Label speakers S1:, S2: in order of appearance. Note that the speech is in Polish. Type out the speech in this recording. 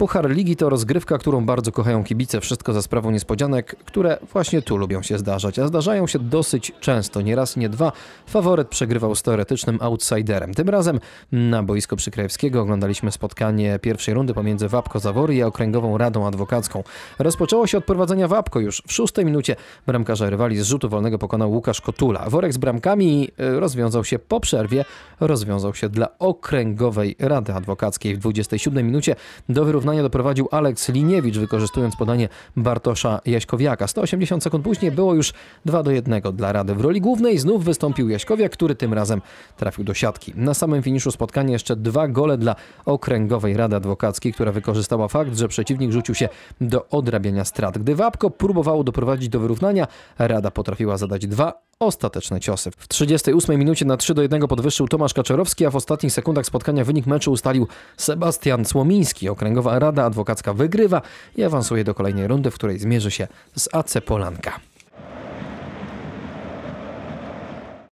S1: Puchar Ligi to rozgrywka, którą bardzo kochają kibice, wszystko za sprawą niespodzianek, które właśnie tu lubią się zdarzać, a zdarzają się dosyć często, nie raz, nie dwa. Faworyt przegrywał z teoretycznym outsiderem. Tym razem na boisko Przykrajewskiego oglądaliśmy spotkanie pierwszej rundy pomiędzy Wapko Zawory i Okręgową Radą Adwokacką. Rozpoczęło się od prowadzenia Wapko już w szóstej minucie. Bramkarza rywali z rzutu wolnego pokonał Łukasz Kotula. Worek z bramkami e, rozwiązał się po przerwie, rozwiązał się dla Okręgowej Rady Adwokackiej w 27 minucie do wyrównania doprowadził Aleks Liniewicz, wykorzystując podanie Bartosza Jaśkowiaka. 180 sekund później było już 2 do 1 dla Rady. W roli głównej znów wystąpił Jaśkowiak, który tym razem trafił do siatki. Na samym finiszu spotkania jeszcze dwa gole dla Okręgowej Rady Adwokackiej, która wykorzystała fakt, że przeciwnik rzucił się do odrabiania strat. Gdy Wapko próbowało doprowadzić do wyrównania, Rada potrafiła zadać dwa ostateczne ciosy. W 38 minucie na 3 do 1 podwyższył Tomasz Kaczerowski, a w ostatnich sekundach spotkania wynik meczu ustalił Sebastian Słomiński. Okręgowa Rada Adwokacka wygrywa i awansuje do kolejnej rundy, w której zmierzy się z AC Polanka.